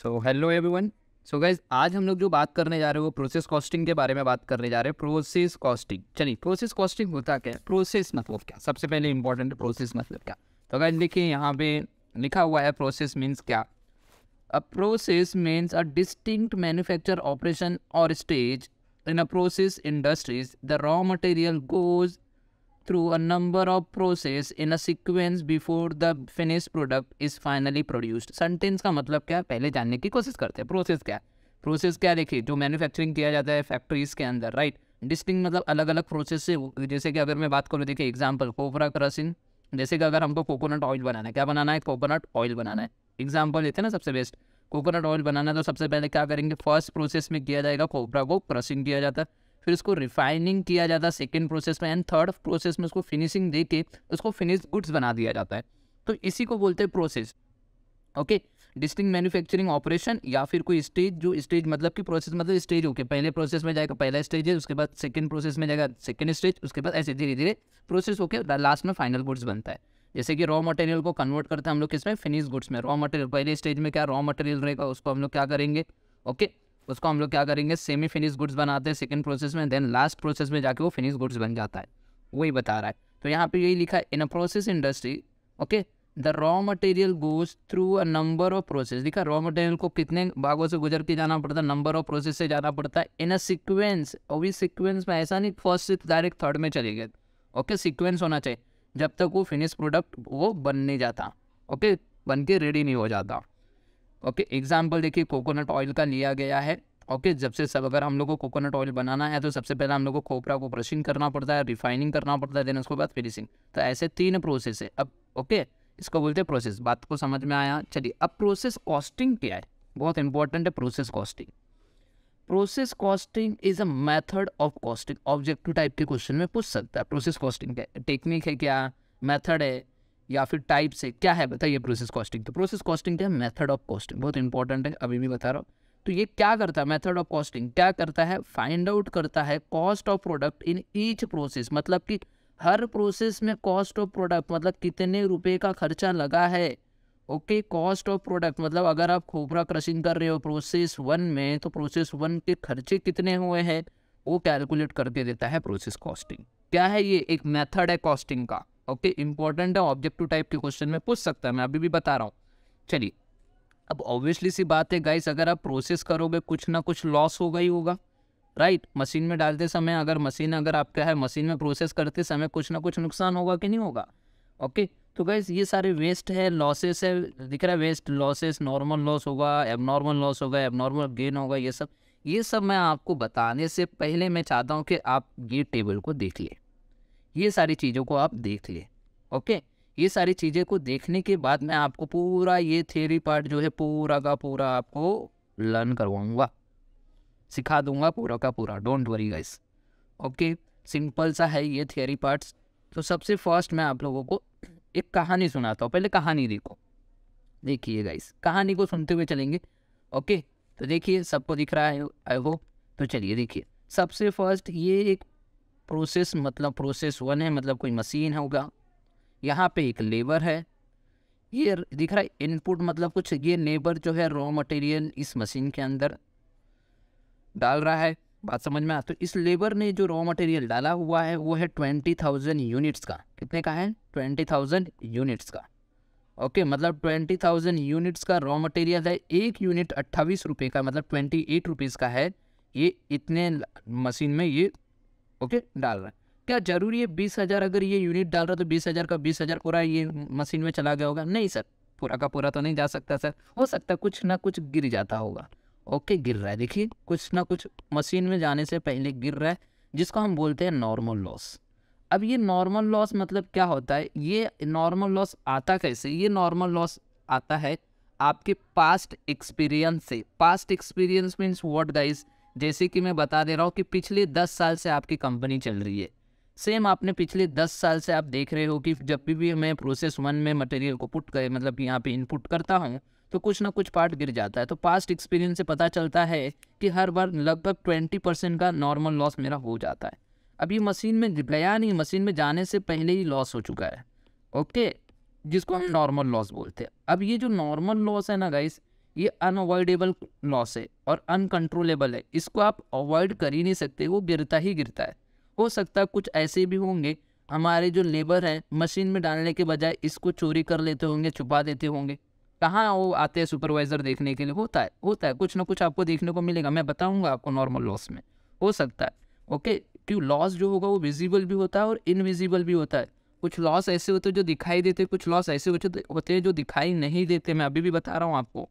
सो hello everyone so guys आज हम लोग जो बात करने जा रहे हैं वो प्रोसेस कॉस्टिंग के बारे में बात करने जा रहे हैं प्रोसेस कॉस्टिंग चलिए प्रोसेस कॉस्टिंग होता क्या है प्रोसेस मतलब क्या सबसे पहले इंपॉर्टेंट प्रोसेस मतलब क्या तो गाइज देखिए यहाँ पे लिखा हुआ है प्रोसेस मीन्स क्या a process means a distinct manufacture operation or stage in a process industries the raw material goes through a number of process in a sequence before the finished product is finally produced sentence का मतलब क्या है पहले जानने की कोशिश करते हैं प्रोसेस क्या है प्रोसेस क्या देखिए जो मैन्युफैक्चरिंग किया जाता है फैक्ट्रीज के अंदर राइट डिस्टिंग मतलब अलग अलग प्रोसेस से जैसे कि अगर मैं बात करूँ देखिए एग्जाम्पल कोपरा क्रसिन जैसे कि अगर हमको कोकोनट ऑयल बनाना है क्या बनाना है कोकोनट ऑयल बनाना है एग्जाम्पल देते हैं ना सबसे बेस्ट कोकोनट ऑयल बनाना है तो सबसे पहले क्या करेंगे फर्स्ट प्रोसेस में किया जाएगा कोपरा को क्रसिंग किया जाता है फिर उसको रिफाइनिंग किया जाता है सेकेंड प्रोसेस में एंड थर्ड प्रोसेस में उसको फिनिशिंग दे के उसको फिनिश गुड्स बना दिया जाता है तो इसी को बोलते हैं process okay distinct manufacturing operation या फिर कोई स्टेज जो स्टेज मतलब कि प्रोसेस मतलब स्टेज होके पहले प्रोसेस में जाएगा पहला स्टेज है उसके बाद सेकेंड प्रोसेस में जाएगा सेकेंड स्टेज उसके बाद ऐसे धीरे धीरे प्रोसेस होके लास्ट में फाइनल गुड्स बनता है जैसे कि रॉ मटेरियल को कन्वर्ट करते हैं हम लोग किसमें फिनिश गुड्स में रॉ मटेरियल पहले स्टेज में क्या रॉ मटेरियल रहेगा उसको हम लोग क्या करेंगे ओके okay? उसको हम लोग क्या करेंगे सेमी फिनिश गुड्स बनाते हैं सेकेंड प्रोसेस में देन लास्ट प्रोसेस में जाके वो फिनिश गुड्स बन जाता है वही बता रहा है तो यहाँ पे यही लिखा है in a process industry okay the raw material goes through a number of process देखा रॉ मटेरियल को कितने भागों से गुजर के जाना पड़ता है नंबर ऑफ प्रोसेस से जाना पड़ता है इन अ सिक्वेंस और इस सिक्वेंस में ऐसा नहीं फर्स्ट से डायरेक्ट थर्ड में चले गए ओके सिक्वेंस होना चाहिए जब तक वो फिनिश प्रोडक्ट वो बन नहीं जाता ओके बन के रेडी नहीं हो जाता ओके एग्जाम्पल देखिए कोकोनट ऑयल का लिया गया है ओके जब से सब अगर हम लोग को कोकोनट ऑयल बनाना है तो सबसे पहले हम लोग को खोपरा को ब्रशिंग करना पड़ता है रिफाइनिंग करना पड़ता है देन उसके बाद फिनिशिंग तो ऐसे तीन प्रोसेस है अब ओके इसको बोलते हैं प्रोसेस बात को समझ में आया चलिए अब प्रोसेस कॉस्टिंग क्या है बहुत इंपॉर्टेंट है process costing process costing is a method of costing objective type के क्वेश्चन में पूछ सकता है प्रोसेस कॉस्टिंग क्या टेक्निक है क्या मैथड है या फिर टाइप से क्या है बताइए प्रोसेस कॉस्टिंग तो प्रोसेस कॉस्टिंग क्या है मेथड ऑफ कॉस्टिंग बहुत इंपॉर्टेंट है अभी भी बता रहा हूँ तो ये क्या करता है मेथड ऑफ कॉस्टिंग क्या करता है फाइंड आउट करता है cost of product in each process मतलब कि हर प्रोसेस में कॉस्ट ऑफ प्रोडक्ट मतलब कितने रुपए का खर्चा लगा है ओके कॉस्ट ऑफ प्रोडक्ट मतलब अगर आप खोपरा क्रशिंग कर रहे हो प्रोसेस वन में तो प्रोसेस वन के खर्चे कितने हुए हैं वो कैलकुलेट करके देता है प्रोसेस कॉस्टिंग क्या है ये एक मेथड है कॉस्टिंग का ओके इंपॉर्टेंट है ऑब्जेक्टिव टाइप के क्वेश्चन में पूछ सकता है मैं अभी भी बता रहा हूँ चलिए अब ऑब्वियसली सी बात है गाइस अगर आप प्रोसेस करोगे कुछ ना कुछ लॉस होगा ही होगा राइट मशीन में डालते समय अगर मशीन अगर आपका है मशीन में प्रोसेस करते समय कुछ ना कुछ नुकसान होगा कि नहीं होगा ओके तो गाइज ये सारे वेस्ट है लॉसेस है दिख रहा है वेस्ट लॉसेस नॉर्मल लॉस होगा एबनॉर्मल लॉस होगा एबनॉर्मल गेन होगा ये सब ये सब मैं आपको बताने से पहले मैं चाहता हूँ कि आप ये टेबल को देख लें ये सारी चीज़ों को आप देख लें ओके ये सारी चीज़ें को देखने के बाद मैं आपको पूरा ये थेरी पार्ट जो है पूरा का पूरा आपको लर्न करवाऊँगा सिखा दूंगा पूरा का पूरा don't worry guys okay simple सा है ये थियरी पार्ट्स तो सबसे फर्स्ट मैं आप लोगों को एक कहानी सुनाता हूँ पहले कहानी देखो देखिए गाइस कहानी को सुनते हुए चलेंगे ओके तो देखिए सबको दिख रहा है आई होप तो चलिए देखिए सबसे फर्स्ट ये एक प्रोसेस मतलब प्रोसेस वन है मतलब कोई मशीन होगा यहाँ पे एक लेबर है ये दिख रहा है इनपुट मतलब कुछ ये लेबर जो है रॉ मटेरियल इस मशीन के अंदर डाल रहा है बात समझ में आ तो इस लेबर ने जो रॉ मटेरियल डाला हुआ है वो है ट्वेंटी थाउजेंड यूनिट्स का कितने का है ट्वेंटी थाउजेंड यूनिट्स का ओके मतलब ट्वेंटी थाउजेंड यूनिट्स का रॉ मटेरियल है एक यूनिट अट्ठावीस रुपये का मतलब ट्वेंटी एट रुपीज़ का है ये इतने मशीन में ये ओके डाल रहा है क्या जरूरी है बीस हज़ार अगर ये यूनिट डाल रहा है तो बीस हज़ार का बीस हज़ार पूरा ये मशीन में चला गया होगा नहीं सर पूरा का पूरा तो नहीं जा सकता सर हो सकता कुछ ना कुछ गिर जाता होगा ओके गिर रहा है देखिए कुछ ना कुछ मशीन में जाने से पहले गिर रहा है जिसको हम बोलते हैं नॉर्मल लॉस अब ये नॉर्मल लॉस मतलब क्या होता है ये नॉर्मल लॉस आता कैसे ये नॉर्मल लॉस आता है आपके पास्ट एक्सपीरियंस से past experience means what guys जैसे कि मैं बता दे रहा हूँ कि पिछले दस साल से आपकी कंपनी चल रही है सेम आपने पिछले दस साल से आप देख रहे हो कि जब भी भी मैं प्रोसेस वन में मटेरियल को पुट कर मतलब यहाँ पे इनपुट करता हूँ तो कुछ ना कुछ पार्ट गिर जाता है तो पास्ट एक्सपीरियंस से पता चलता है कि हर बार लगभग ट्वेंटी परसेंट का नॉर्मल लॉस मेरा हो जाता है अभी मशीन में गया नहीं मशीन में जाने से पहले ही लॉस हो चुका है ओके जिसको हम नॉर्मल लॉस बोलते हैं अब ये जो नॉर्मल लॉस है ना गाइस ये अनअवॉइडेबल लॉस है और अनकंट्रोलेबल है इसको आप अवॉइड कर ही नहीं सकते वो गिरता ही गिरता है हो सकता है कुछ ऐसे भी होंगे हमारे जो लेबर हैं मशीन में डालने के बजाय इसको चोरी कर लेते होंगे छुपा देते होंगे कहाँ वो आते हैं सुपरवाइज़र देखने के लिए होता है होता है कुछ ना कुछ आपको देखने को मिलेगा मैं बताऊँगा आपको नॉर्मल लॉस में हो सकता है ओके क्यों लॉस जो होगा वो विजिबल भी होता है और इनविजिबल भी होता है कुछ लॉस ऐसे होते हैं जो दिखाई देते कुछ लॉस ऐसे होते होते हैं जो दिखाई नहीं देते मैं अभी भी बता रहा हूँ आपको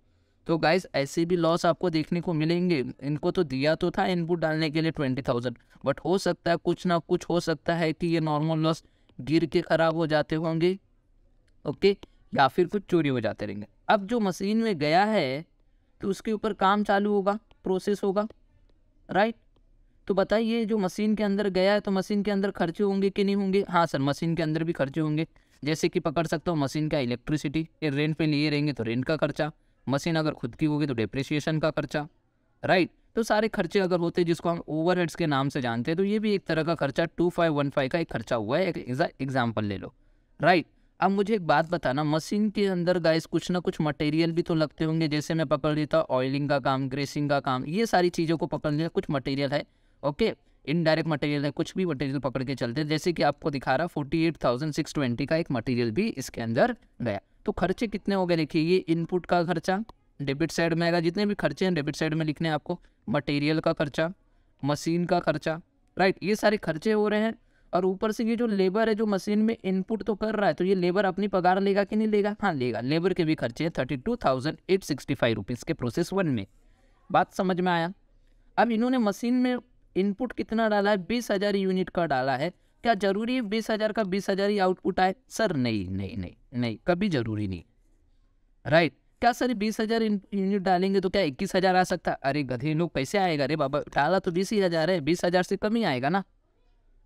तो गाइज ऐसे भी लॉस आपको देखने को मिलेंगे इनको तो दिया तो था इनपुट डालने के लिए ट्वेंटी थाउजेंड बट हो सकता है कुछ ना कुछ हो सकता है कि ये नॉर्मल लॉस गिर के ख़राब हो जाते होंगे ओके या फिर कुछ चोरी हो जाते रहेंगे अब जो मशीन में गया है तो उसके ऊपर काम चालू होगा प्रोसेस होगा राइट तो बताइए जो मशीन के अंदर गया है तो मशीन के अंदर खर्चे होंगे कि नहीं होंगे हाँ सर मशीन के अंदर भी खर्चे होंगे जैसे कि पकड़ सकता हूँ मशीन का इलेक्ट्रिसिटी रेंट पे लिए रहेंगे तो रेंट का खर्चा मशीन अगर खुद की होगी तो डिप्रिसिएशन का खर्चा राइट तो सारे खर्चे अगर होते जिसको हम ओवरहेड्स के नाम से जानते हैं तो ये भी एक तरह का खर्चा टू फाइव वन फाइव का एक खर्चा हुआ है एक एग्जाम्पल ले लो राइट अब मुझे एक बात बताना मशीन के अंदर गाइस कुछ ना कुछ मटेरियल भी तो लगते होंगे जैसे मैं पकड़ लेता ऑयलिंग का काम ग्रेसिंग का काम ये सारी चीज़ों को पकड़ लिया कुछ मटेरियल है ओके इनडायरेक्ट मटेरियल है कुछ भी मटेरियल पकड़ के चलते जैसे कि आपको दिखा रहा forty eight thousand six twenty का एक मटेरियल भी इसके अंदर गया तो खर्चे कितने हो गए देखिए ये इनपुट का खर्चा डेबिट साइड में आएगा जितने भी खर्चे हैं डेबिट साइड में लिखने हैं आपको मटेरियल का खर्चा मशीन का खर्चा राइट ये सारे खर्चे हो रहे हैं और ऊपर से ये जो लेबर है जो मशीन में इनपुट तो कर रहा है तो ये लेबर अपनी पगार लेगा कि नहीं लेगा हाँ लेगा लेबर के भी खर्चे हैं thirty two thousand eight sixty five rupees के प्रोसेस वन में बात समझ में आया अब इन्होंने मशीन में इनपुट कितना डाला है बीस हज़ार यूनिट का डाला है क्या जरूरी है बीस हज़ार का बीस हज़ार ही आउटपुट आए सर नहीं नहीं नहीं नहीं कभी ज़रूरी नहीं राइट क्या सर बीस हज़ार यूनिट डालेंगे तो क्या इक्कीस हज़ार आ सकता अरे गधे लोग कैसे आएगा अरे बाबा डाला तो बीस ही हज़ार है बीस हज़ार से कम ही आएगा ना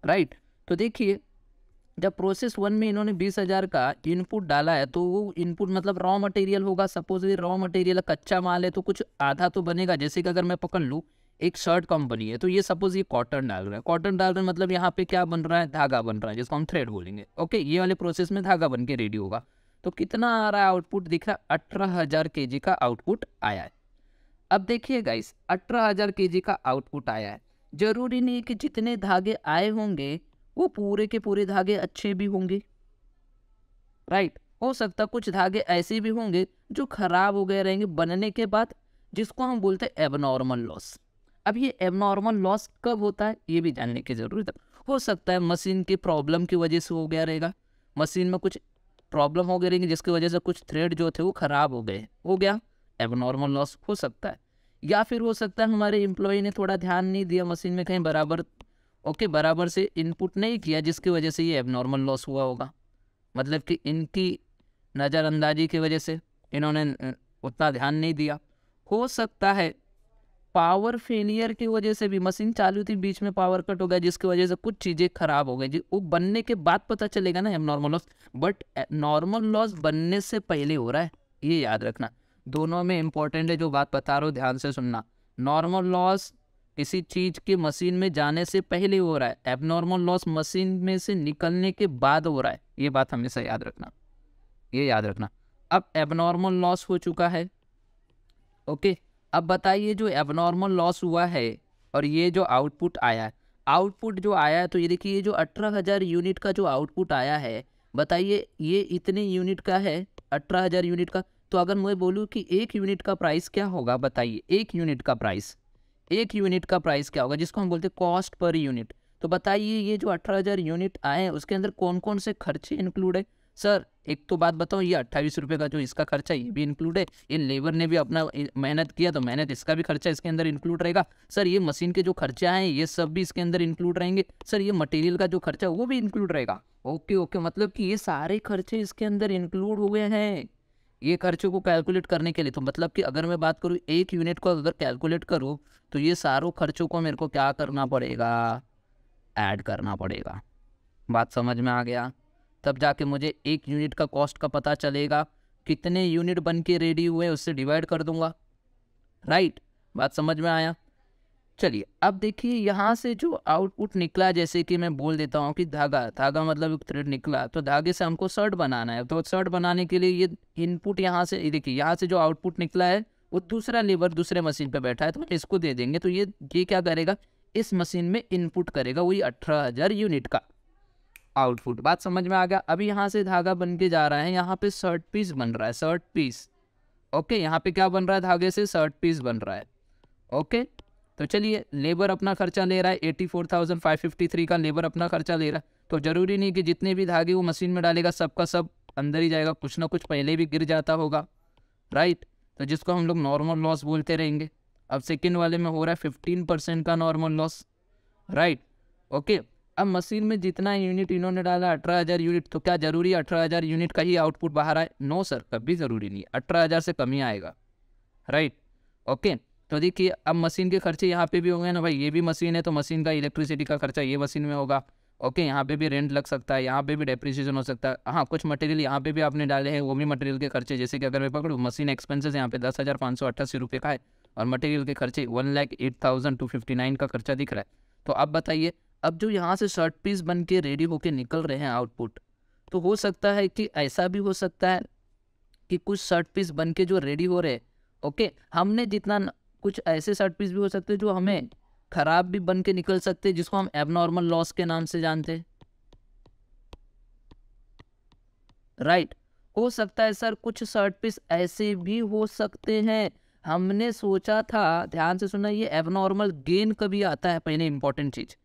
राइट तो देखिए जब प्रोसेस वन में इन्होंने बीस हज़ार का इनपुट डाला है तो वो इनपुट मतलब रॉ मटेरियल होगा सपोज ये रॉ मटेरियल कच्चा माल है तो कुछ आधा तो बनेगा जैसे कि अगर मैं पकड़ लूँ एक शर्ट कंपनी है तो ये सपोज ये कॉटन डाल रहा है कॉटन डाल रहा है मतलब यहाँ पे क्या बन रहा है धागा बन रहा है जिसको हम थ्रेड बोलेंगे ओके ये वाले प्रोसेस में धागा बन के रेडी होगा तो कितना आ रहा है आउटपुट दिख रहा है अठारह हज़ार के जी का आउटपुट आया है अब देखिए गाइस अठारह हज़ार के जी का आउटपुट आया है ज़रूरी नहीं कि जितने धागे आए होंगे वो पूरे के पूरे धागे अच्छे भी होंगे राइट हो सकता कुछ धागे ऐसे भी होंगे जो खराब हो गए रहेंगे बनने के बाद जिसको हम बोलते हैं एबनॉर्मल लॉस अब ये एबनॉर्मल लॉस कब होता है ये भी जानने की ज़रूरत है हो सकता है मशीन की प्रॉब्लम की वजह से हो गया रहेगा मशीन में कुछ प्रॉब्लम हो गई रहेगी जिसकी वजह से कुछ थ्रेड जो थे वो ख़राब हो गए हो गया एबनॉर्मल लॉस हो सकता है या फिर हो सकता है हमारे एम्प्लॉय ने थोड़ा ध्यान नहीं दिया मशीन में कहीं बराबर ओके बराबर से इनपुट नहीं किया जिसकी वजह से ये एबनॉर्मल लॉस हुआ होगा मतलब कि इनकी नज़रअंदाजी की वजह से इन्होंने उतना ध्यान नहीं दिया हो सकता है पावर फेलियर की वजह से भी मशीन चालू थी बीच में पावर कट हो गया जिसकी वजह से कुछ चीज़ें खराब हो गई वो बनने के बाद पता चलेगा ना abnormal loss but normal loss बनने से पहले हो रहा है ये याद रखना दोनों में इंपॉर्टेंट है जो बात बता रहा हूँ ध्यान से सुनना नॉर्मल लॉस किसी चीज़ के मशीन में जाने से पहले हो रहा है एबनॉर्मल लॉस मशीन में से निकलने के बाद हो रहा है ये बात हमेशा याद रखना ये याद रखना अब एबनॉर्मल लॉस हो चुका है ओके अब बताइए जो एबनॉर्मल लॉस हुआ है और ये जो आउटपुट आया आउटपुट जो आया है तो ये देखिए ये जो अठारह हज़ार यूनिट का जो आउटपुट आया है बताइए ये इतने यूनिट का है अठारह हज़ार यूनिट का तो अगर मैं बोलूँ कि एक यूनिट का प्राइस क्या होगा बताइए एक यूनिट का प्राइस एक यूनिट का प्राइस क्या होगा जिसको हम बोलते हैं कॉस्ट पर यूनिट तो बताइए ये जो अठारह हज़ार यूनिट आए हैं उसके अंदर कौन कौन से खर्चे इंक्लूड है सर एक तो बात बताऊँ ये अट्ठाईस रुपये का जो इसका खर्चा ये भी इंक्लूड है ये लेबर ने भी अपना मेहनत किया तो मेहनत इसका भी खर्चा इसके अंदर इंक्लूड रहेगा सर ये मशीन के जो खर्चा हैं ये सब भी इसके अंदर इंक्लूड रहेंगे सर ये मटेरियल का जो खर्चा वो भी इंक्लूड रहेगा ओके ओके मतलब कि ये सारे खर्चे इसके अंदर इंक्लूड हुए हैं ये खर्चों को कैलकुलेट करने के लिए तो मतलब कि अगर मैं बात करूँ एक यूनिट को अगर कैलकुलेट करूँ तो ये सारों खर्चों को मेरे को क्या करना पड़ेगा ऐड करना पड़ेगा बात समझ में आ गया तब जाके मुझे एक यूनिट का कॉस्ट का पता चलेगा कितने यूनिट बन के रेडी हुए उससे डिवाइड कर दूंगा राइट बात समझ में आया चलिए अब देखिए यहाँ से जो आउटपुट निकला जैसे कि मैं बोल देता हूँ कि धागा धागा मतलब एक थ्रेड निकला तो धागे से हमको शर्ट बनाना है तो शर्ट बनाने के लिए ये इनपुट यहाँ से देखिए यहाँ से जो आउटपुट निकला है वो दूसरा लेबर दूसरे मशीन पे बैठा है तो हम इसको दे देंगे तो ये ये क्या करेगा इस मशीन में इनपुट करेगा वही अठारह हज़ार यूनिट का आउटपुट बात समझ में आ गया अभी यहाँ से धागा बन के जा रहा है यहाँ पे शर्ट पीस बन रहा है शर्ट पीस ओके यहाँ पे क्या बन रहा है धागे से शर्ट पीस बन रहा है ओके तो चलिए लेबर अपना खर्चा ले रहा है eighty four thousand five fifty three का लेबर अपना खर्चा ले रहा है तो ज़रूरी नहीं कि जितने भी धागे वो मशीन में डालेगा सबका सब अंदर ही जाएगा कुछ ना कुछ पहले भी गिर जाता होगा राइट तो जिसको हम लोग नॉर्मल लॉस बोलते रहेंगे अब सेकेंड वाले में हो रहा है फिफ्टीन परसेंट का नॉर्मल लॉस राइट ओके अब मशीन में जितना यूनिट इन्होंने डाला अठारह हज़ार यूनिट तो क्या ज़रूरी है अठारह हज़ार यूनिट का ही आउटपुट बाहर आए नो सर कभी ज़रूरी नहीं अठारह हज़ार से कम ही आएगा राइट ओके तो देखिए अब मशीन के खर्चे यहाँ पे भी होंगे ना भाई ये भी मशीन है तो मशीन का इलेक्ट्रिसिटी का खर्चा ये मशीन में होगा ओके यहाँ पे भी रेंट लग सकता है यहाँ पे भी डेप्रिसिएशन हो सकता है हाँ कुछ मटेरियल यहाँ पे भी आपने डाले हैं वो भी मटेरियल के खर्चे जैसे कि अगर मैं पकड़ूँ मशीन एक्सपेंसेस यहाँ पे दस हज़ार पाँच सौ अट्ठासी रुपये का है और मटेरियल के खर्चे one lakh eight thousand two fifty nine का खर्चा दिख रहा है तो आप बताइए अब जो यहाँ से शर्ट पीस बन के रेडी होके निकल रहे हैं आउटपुट तो हो सकता है कि ऐसा भी हो सकता है कि कुछ शर्ट पीस बन के जो रेडी हो रहे ओके हमने जितना कुछ ऐसे शर्ट पीस भी हो सकते हैं जो हमें खराब भी बन के निकल सकते हैं जिसको हम एबनॉर्मल लॉस के नाम से जानते हैं राइट right. हो सकता है सर कुछ शर्ट पीस ऐसे भी हो सकते हैं हमने सोचा था ध्यान से सुना ये एबनॉर्मल गेन कभी आता है पहले इंपॉर्टेंट चीज़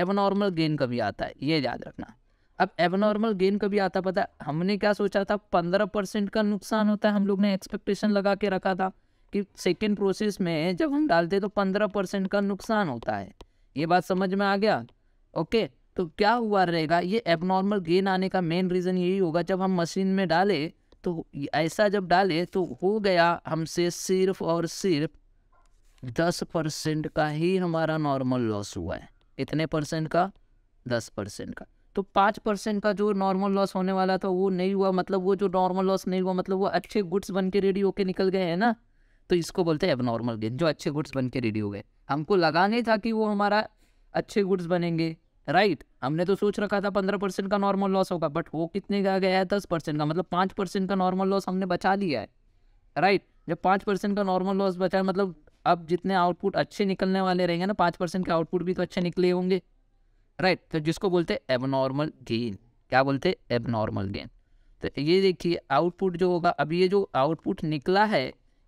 एबनॉर्मल गेन कभी आता है ये याद रखना अब एबनॉर्मल गेन कभी आता पता है हमने क्या सोचा था पंद्रह परसेंट का नुकसान होता है हम लोग ने एक्सपेक्टेशन लगा के रखा था कि सेकेंड प्रोसेस में जब हम डालते तो पंद्रह परसेंट का नुकसान होता है ये बात समझ में आ गया ओके तो क्या हुआ रहेगा ये एबनॉर्मल गेन आने का मेन रीज़न यही होगा जब हम मशीन में डाले तो ऐसा जब डाले तो हो गया हमसे सिर्फ और सिर्फ दस परसेंट का ही हमारा नॉर्मल लॉस हुआ है इतने परसेंट का दस परसेंट का तो पाँच परसेंट का जो नॉर्मल लॉस होने वाला था वो नहीं हुआ मतलब वो जो नॉर्मल लॉस नहीं हुआ मतलब वो अच्छे गुड्स बन के रेडी होके निकल गए हैं ना तो इसको बोलते हैं अब नॉर्मल गेन जो अच्छे गुड्स बन के रेडी हो गए हमको लगा नहीं था कि वो हमारा अच्छे गुड्स बनेंगे राइट right. हमने तो सोच रखा था पंद्रह परसेंट का नॉर्मल लॉस होगा बट वो कितने का गया है दस परसेंट का मतलब पाँच परसेंट का नॉर्मल लॉस हमने बचा लिया है राइट right. जब पाँच परसेंट का नॉर्मल लॉस बचा है मतलब अब जितने आउटपुट अच्छे निकलने वाले रहेंगे ना पाँच परसेंट के आउटपुट भी तो अच्छे निकले होंगे राइट तो जिसको बोलते हैं एबनॉर्मल गेन क्या बोलते हैं एबनॉर्मल गेन तो ये देखिए आउटपुट जो होगा अब ये जो आउटपुट निकला है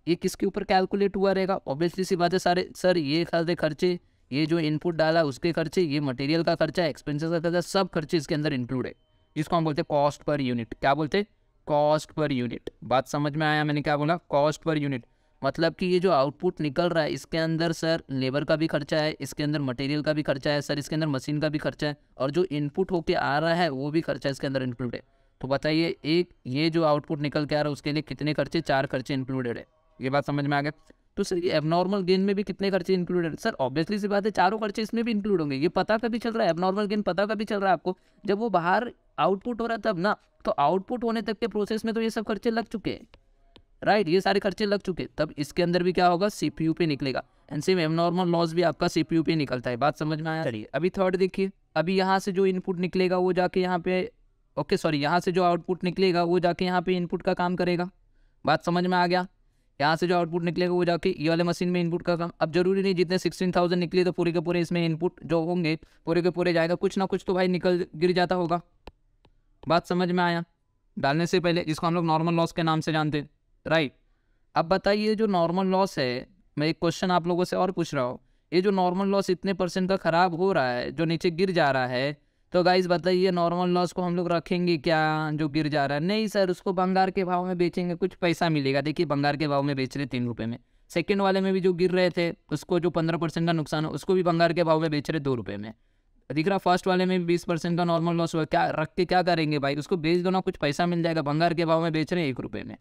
ये किसके ऊपर कैलकुलेट हुआ रहेगा ऑब्वियसली सी बात है सारे सर ये सारे खर्चे ये जो इनपुट डाला उसके खर्चे ये मटेरियल का खर्चा एक्सपेंसेस का खर्चा सब खर्चे इसके अंदर इंक्लूड है जिसको हम बोलते हैं कॉस्ट पर यूनिट क्या बोलते हैं कॉस्ट पर यूनिट बात समझ में आया मैंने क्या बोला कॉस्ट पर यूनिट मतलब कि ये जो आउटपुट निकल रहा है इसके अंदर सर लेबर का भी खर्चा है इसके अंदर मटेरियल का भी खर्चा है सर इसके अंदर मशीन का भी खर्चा है और जो इनपुट होके आ रहा है वो भी खर्चा इसके अंदर इंक्लूड है तो बताइए एक ये जो आउटपुट निकल के आ रहा है उसके लिए कितने खर्चे चार खर्चे इंक्लूडेड है ये बात समझ में आ गया तो सर ये एबनॉर्मल गेन में भी कितने खर्चे इंक्लूडेड सर ऑब्वियसली सी बात है चारों खर्चे इसमें भी इंक्लूड होंगे ये पता कभी चल रहा है एबनॉर्मल गेन पता कभी चल रहा है आपको जब वो बाहर आउटपुट हो रहा है तब ना तो आउटपुट होने तक के प्रोसेस में तो ये सब खर्चे लग चुके हैं राइट ये सारे खर्चे लग चुके तब इसके अंदर भी क्या होगा सी पे निकलेगा एंड सेम एम नॉर्मल लॉस भी आपका सी पे निकलता है बात समझ में आया चलिए अभी थर्ड देखिए अभी यहाँ से जो इनपुट निकलेगा वो जाके यहाँ पे ओके सॉरी यहाँ से जो आउटपुट निकलेगा वो जाके यहाँ पे इनपुट का काम करेगा बात समझ में आ गया यहाँ से जो आउटपुट निकलेगा वो जाके ये वाले मशीन में इनपुट का काम अब जरूरी नहीं जितने सिक्सटीन थाउजेंड निकले तो पूरे के पूरे इसमें इनपुट जो होंगे पूरे के पूरे जाएगा कुछ ना कुछ तो भाई निकल गिर जाता होगा बात समझ में आया डालने से पहले जिसको हम लोग नॉर्मल लॉस के नाम से जानते हैं राइट अब बताइए जो नॉर्मल लॉस है मैं एक क्वेश्चन आप लोगों से और पूछ रहा हूँ ये जो नॉर्मल लॉस इतने परसेंट का ख़राब हो रहा है जो नीचे गिर जा रहा है तो गाइज बताइए नॉर्मल लॉस को हम लोग रखेंगे क्या जो गिर जा रहा है नहीं सर उसको बंगार के भाव में बेचेंगे कुछ पैसा मिलेगा देखिए बंगार के भाव में बेच रहे तीन रुपये में सेकेंड वाले में भी जो गिर रहे थे उसको जो पंद्रह परसेंट का नुकसान है उसको भी बंगार के भाव में बेच रहे दो रुपये में दिख रहा फर्स्ट वाले में भी बीस परसेंट का नॉर्मल लॉस हुआ क्या रख के क्या करेंगे भाई उसको बेच दो ना कुछ पैसा मिल जाएगा बंगार के भाव में बेच रहे हैं एक रुपये में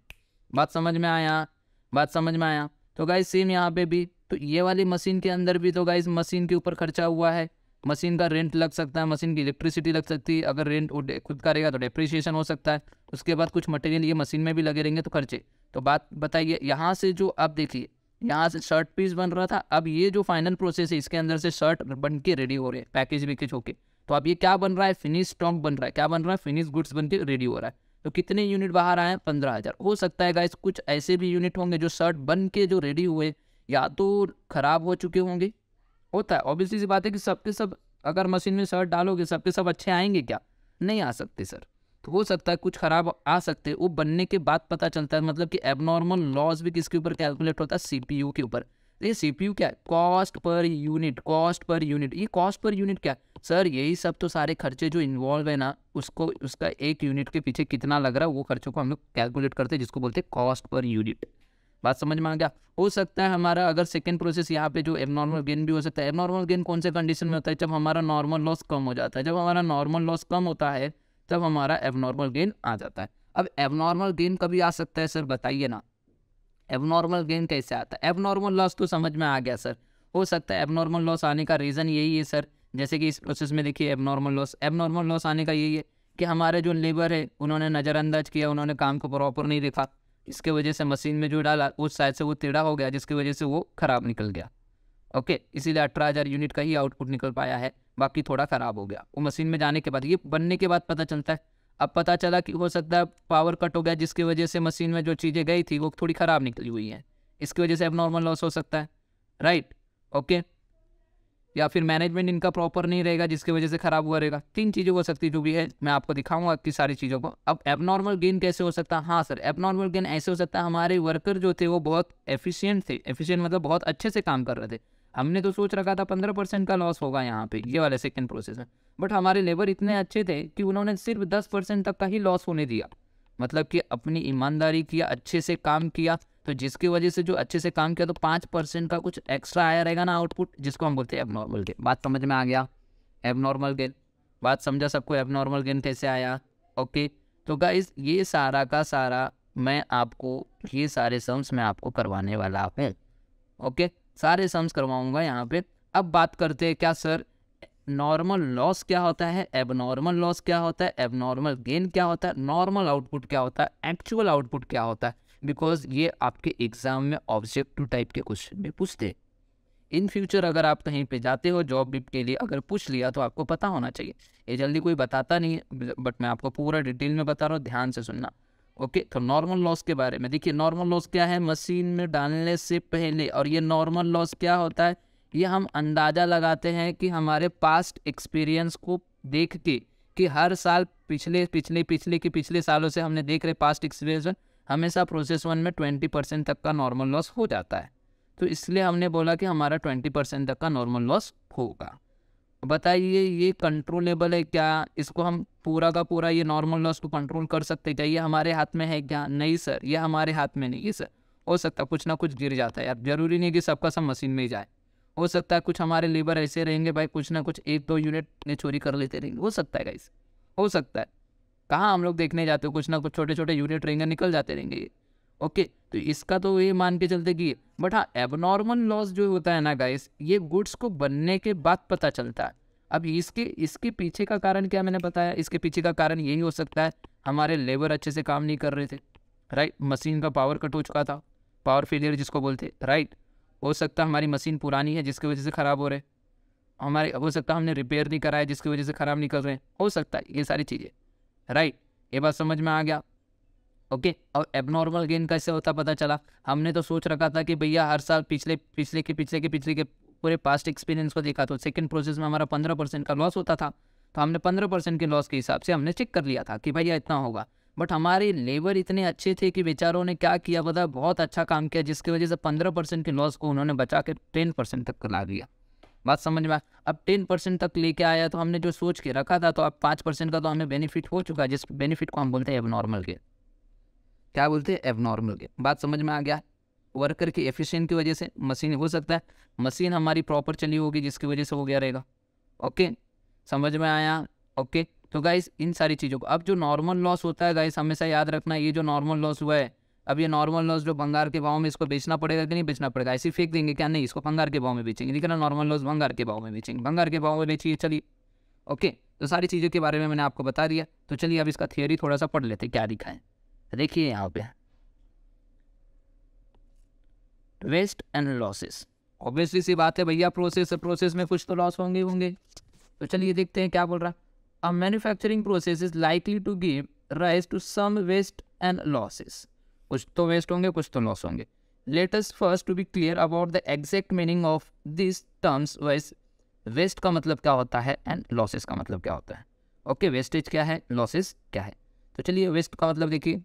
बात समझ में आया बात समझ में आया तो गाइज सेम यहाँ पे भी तो ये वाली मशीन के अंदर भी तो गाइज मशीन के ऊपर खर्चा हुआ है मशीन का रेंट लग सकता है मशीन की इलेक्ट्रिसिटी लग सकती है अगर रेंट खुद करेगा तो डेप्रिसिएशन हो सकता है उसके बाद कुछ मटेरियल ये मशीन में भी लगे रहेंगे तो खर्चे तो बात बताइए यहाँ से जो आप देखिए यहाँ से शर्ट पीस बन रहा था अब ये जो फाइनल प्रोसेस है इसके अंदर से शर्ट बन के रेडी हो रहे हैं पैकेज वैकेज होके तो अब ये क्या बन रहा है फिनिश स्टॉक बन रहा है क्या बन रहा है फिनिश गुड्स बन के रेडी हो रहा है तो कितने यूनिट बाहर आए पंद्रह हज़ार हो सकता है गाइस कुछ ऐसे भी यूनिट होंगे जो शर्ट बन के जो रेडी हुए या तो ख़राब हो चुके होंगे होता है ऑब्वियसली सी बात है कि सबके सब अगर मशीन में शर्ट डालोगे सबके सब अच्छे आएंगे क्या नहीं आ सकते सर तो हो सकता है कुछ ख़राब आ सकते वो बनने के बाद पता चलता है मतलब कि एबनॉर्मल लॉस भी किसके ऊपर कैलकुलेट होता है सी के ऊपर ये सीपीयू क्या है cost per unit cost per unit ये कॉस्ट पर यूनिट क्या है सर यही सब तो सारे खर्चे जो इन्वॉल्व है ना उसको उसका एक यूनिट के पीछे कितना लग रहा है वो खर्चों को हम लोग कैलकुलेट करते हैं जिसको बोलते हैं कॉस्ट पर यूनिट बात समझ में आ गया हो सकता है हमारा अगर सेकेंड प्रोसेस यहाँ पे जो एबनॉर्मल गेन भी हो सकता है एबनॉर्मल गेन कौन से कंडीशन में होता है जब हमारा नॉर्मल लॉस कम हो जाता है जब हमारा नॉर्मल लॉस कम होता है तब हमारा एबनॉर्मल गेन आ जाता है अब एबनॉर्मल गेन कभी आ सकता है सर बताइए ना एबनॉर्मल गेन कैसे आता है एबनॉर्मल लॉस तो समझ में आ गया सर हो सकता है एबनॉर्मल लॉस आने का रीज़न यही है सर जैसे कि इस प्रोसेस में देखिए एबनॉर्मल लॉस एबनॉर्मल लॉस आने का यही है कि हमारे जो लेबर है उन्होंने नज़रअंदाज किया उन्होंने काम को प्रॉपर नहीं देखा इसके वजह से मशीन में जो डाला उस साइड से वो टेढ़ा हो गया जिसकी वजह से वो ख़राब निकल गया ओके इसीलिए अठारह हज़ार यूनिट का ही आउटपुट निकल पाया है बाकी थोड़ा ख़राब हो गया वो मशीन में जाने के बाद ये बनने के बाद पता चलता है अब पता चला कि हो सकता है पावर कट हो गया जिसकी वजह से मशीन में जो चीज़ें गई थी वो थोड़ी ख़राब निकली हुई हैं इसकी वजह से अब नॉर्मल लॉस हो सकता है राइट ओके या फिर मैनेजमेंट इनका प्रॉपर नहीं रहेगा जिसकी वजह से ख़राब हुआ रहेगा तीन चीज़ें हो सकती जो भी है मैं आपको दिखाऊंगा कि सारी चीज़ों को अब एबनॉर्मल गेन कैसे हो सकता है हाँ सर एबनॉर्मल गेन ऐसे हो सकता है हमारे वर्कर जो थे वो बहुत एफिशिएंट थे एफिशिएंट मतलब बहुत अच्छे से काम कर रहे थे हमने तो सोच रखा था पंद्रह परसेंट का लॉस होगा यहाँ पे ये वाला सेकेंड प्रोसेस है बट हमारे लेबर इतने अच्छे थे कि उन्होंने सिर्फ दस परसेंट तक का ही लॉस होने दिया मतलब कि अपनी ईमानदारी किया अच्छे से काम किया तो जिसकी वजह से जो अच्छे से काम किया तो पाँच परसेंट का कुछ एक्स्ट्रा आया रहेगा ना आउटपुट जिसको हम बोलते हैं एब नॉर्मल गेन बात समझ में आ गया एब नॉर्मल गेन बात समझा सबको एब नॉर्मल गेन कैसे आया ओके तो गाइज ये सारा का सारा मैं आपको ये सारे सम्स मैं आपको करवाने वाला हूँ ओके सारे सम्स करवाऊँगा यहाँ पे अब बात करते हैं क्या सर नॉर्मल लॉस क्या होता है एबनॉर्मल लॉस क्या होता है एबनॉर्मल गेन क्या होता है नॉर्मल आउटपुट क्या होता है एक्चुअल आउटपुट क्या होता है बिकॉज ये आपके एग्जाम में ऑब्जेक्टिव टाइप के क्वेश्चन में पूछते इन फ्यूचर अगर आप कहीं पे जाते हो जॉब के लिए अगर पूछ लिया तो आपको पता होना चाहिए ये जल्दी कोई बताता नहीं बट मैं आपको पूरा डिटेल में बता रहा हूँ ध्यान से सुनना ओके तो नॉर्मल लॉस के बारे में देखिए नॉर्मल लॉस क्या है मशीन में डालने से पहले और ये नॉर्मल लॉस क्या होता है ये हम अंदाज़ा लगाते हैं कि हमारे पास्ट एक्सपीरियंस को देख के कि हर साल पिछले पिछले पिछले के पिछले सालों से हमने देख रहे पास्ट एक्सपीरियंस में हमेशा प्रोसेस वन में ट्वेंटी परसेंट तक का नॉर्मल लॉस हो जाता है तो इसलिए हमने बोला कि हमारा ट्वेंटी परसेंट तक का नॉर्मल लॉस होगा बताइए ये कंट्रोलेबल है क्या इसको हम पूरा का पूरा ये नॉर्मल लॉस को कंट्रोल कर सकते क्या ये हमारे हाथ में है क्या नहीं सर ये हमारे हाथ में नहीं है सर हो सकता कुछ ना कुछ गिर जाता है यार जरूरी नहीं कि सबका सब मशीन में ही जाए हो सकता है कुछ हमारे लेबर ऐसे रहेंगे भाई कुछ ना कुछ एक दो यूनिट ने चोरी कर लेते रहेंगे हो सकता है कैसे हो सकता है कहाँ हम लोग देखने जाते हो कुछ ना कुछ छोटे छोटे यूनिट रहेंगे निकल जाते रहेंगे ये ओके तो इसका तो ये मान के चलते कि बट हाँ एबनॉर्मल लॉस जो होता है ना गाइस ये गुड्स को बनने के बाद पता चलता है अब इसके इसके पीछे का कारण क्या मैंने बताया इसके पीछे का कारण यही हो सकता है हमारे लेबर अच्छे से काम नहीं कर रहे थे राइट मशीन का पावर कट हो चुका था पावर फेलियर जिसको बोलते राइट हो सकता है हमारी मशीन पुरानी है जिसकी वजह से ख़राब हो रहे हमारे हो सकता है हमने रिपेयर नहीं कराया जिसकी वजह से ख़राब नहीं कर रहे हो सकता है ये सारी चीज़ें राइट ये बात समझ में आ गया ओके और एबनॉर्मल गेन कैसे होता पता चला हमने तो सोच रखा था कि भैया हर साल पिछले पिछले के पिछले के पिछले के पूरे पास्ट एक्सपीरियंस को देखा तो सेकंड प्रोसेस में हमारा पंद्रह परसेंट का लॉस होता था तो हमने पंद्रह परसेंट के लॉस के हिसाब से हमने चेक कर लिया था कि भैया इतना होगा बट हमारे लेबर इतने अच्छे थे कि बेचारों ने क्या किया पता बहुत अच्छा काम किया जिसकी वजह से पंद्रह परसेंट के लॉस को उन्होंने बचा के टेन परसेंट तक ला दिया बात समझ में अब टेन परसेंट तक लेके आया तो हमने जो सोच के रखा था तो अब पाँच परसेंट का तो हमें बेनिफिट हो चुका है जिस बेनिफिट को हम बोलते हैं अब नॉर्मल के क्या बोलते हैं एबनॉर्मल के बात समझ में आ गया वर्कर की एफिशिएंट की वजह से मशीन हो सकता है मशीन हमारी प्रॉपर चली होगी जिसकी वजह से हो गया रहेगा ओके समझ में आया ओके तो गाइस इन सारी चीज़ों को अब जो नॉर्मल लॉस होता है गाइस हमेशा याद रखना ये जो नॉर्मल लॉस हुआ है अब ये नॉर्मल लॉस जो भंगार के भाव में इसको बेचना पड़ेगा कि नहीं बेचना पड़ेगा ऐसे फेंक देंगे क्या नहीं इसको भंगार के भाव में बेचेंगे लेकिन नॉर्मल लॉस भंगार के भाव में बेचेंगे भंगार के भाव में बेचिए चलिए ओके तो सारी चीज़ों के बारे में मैंने आपको बता दिया तो चलिए अब इसका थियोरी थोड़ा सा पढ़ लेते क्या दिखाएं देखिए यहाँ पे वेस्ट एंड लॉसेस ऑब्वियसली सी बात है भैया प्रोसेस प्रोसेस में कुछ तो लॉस होंगे होंगे तो चलिए देखते हैं क्या बोल रहा a manufacturing process is likely to give rise to some waste and losses कुछ तो वेस्ट होंगे कुछ तो लॉस होंगे let's first to be clear about the exact meaning of this terms viz waste का मतलब क्या होता है एंड लॉसेस का मतलब क्या होता है ओके okay, वेस्टेज क्या है लॉसेस क्या है तो चलिए वेस्ट का मतलब देखिए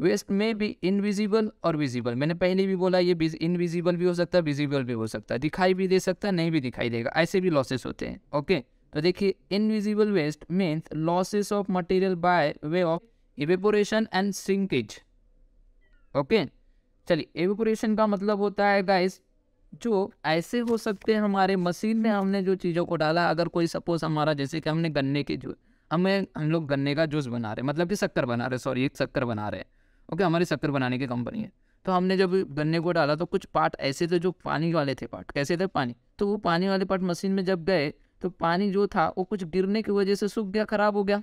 वेस्ट में भी इनविजिबल और विजिबल मैंने पहले भी बोला ये इनविजिबल भी हो सकता है विजिबल भी हो सकता है दिखाई भी दे सकता है नहीं भी दिखाई देगा ऐसे भी लॉसेस होते हैं ओके तो देखिए invisible waste means losses of material by way of evaporation and sinkage okay चलिए एवेपोरेशन का मतलब होता है गाइस जो ऐसे हो सकते हैं हमारे मशीन में हमने जो चीज़ों को डाला अगर कोई सपोज हमारा जैसे कि हमने गन्ने के जूस हमें हम लोग गन्ने का जूस बना रहे मतलब कि शक्कर बना रहे सॉरी एक शक्कर बना रहे हैं ओके हमारी शक्कर बनाने की कंपनी है तो हमने जब गन्ने को डाला तो कुछ पार्ट ऐसे थे जो पानी वाले थे पार्ट कैसे थे पानी तो वो पानी वाले पार्ट मशीन में जब गए तो पानी जो था वो कुछ गिरने की वजह से सूख गया ख़राब हो गया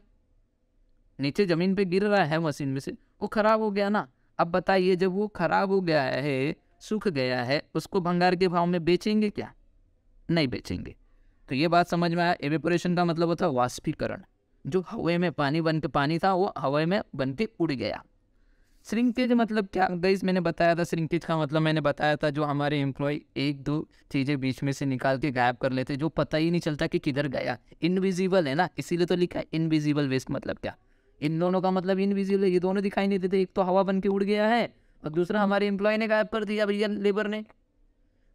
नीचे ज़मीन पे गिर रहा है मशीन में से वो ख़राब हो गया ना अब बताइए जब वो ख़राब हो गया है सूख गया है उसको भंगार के भाव में बेचेंगे क्या नहीं बेचेंगे तो ये बात समझ में आया एवेपोरेशन का मतलब होता है वाष्पीकरण जो हवा में पानी बन के पानी था वो हवा में बन के उड़ गया श्रिंकेज मतलब क्या गई मैंने बताया था श्रिंकेज का मतलब मैंने बताया था जो हमारे एम्प्लॉय एक दो चीज़ें बीच में से निकाल के गायब कर लेते जो पता ही नहीं चलता कि किधर गया इनविजिबल है ना इसीलिए तो लिखा है इनविजिबल वेस्ट मतलब क्या इन दोनों का मतलब इनविजिबल है ये दोनों दिखाई नहीं देते एक तो हवा बन के उड़ गया है और दूसरा हमारे एम्प्लॉय ने गायब कर दिया भैया लेबर ने